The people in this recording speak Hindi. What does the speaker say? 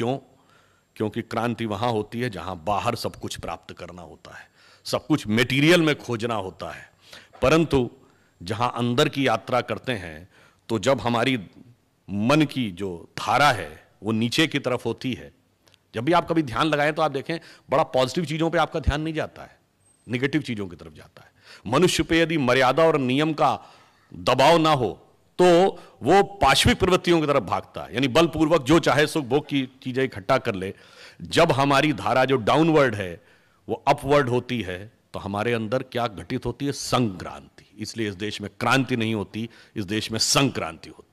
क्यों क्योंकि क्रांति वहां होती है जहां बाहर सब कुछ प्राप्त करना होता है सब कुछ मेटीरियल में खोजना होता है परंतु जहां अंदर की यात्रा करते हैं तो जब हमारी मन की जो धारा है वो नीचे की तरफ होती है जब भी आप कभी ध्यान लगाएं तो आप देखें बड़ा पॉजिटिव चीज़ों पे आपका ध्यान नहीं जाता है निगेटिव चीज़ों की तरफ जाता है मनुष्य पे यदि मर्यादा और नियम का दबाव ना हो तो वो पाश्विक प्रवृत्तियों की तरफ भागता है यानी बलपूर्वक जो चाहे सुख भोग की चीजें इकट्ठा कर ले जब हमारी धारा जो डाउनवर्ड है वो अपवर्ड होती है तो हमारे अंदर क्या घटित होती है संक्रांति इसलिए इस देश में क्रांति नहीं होती इस देश में संक्रांति होती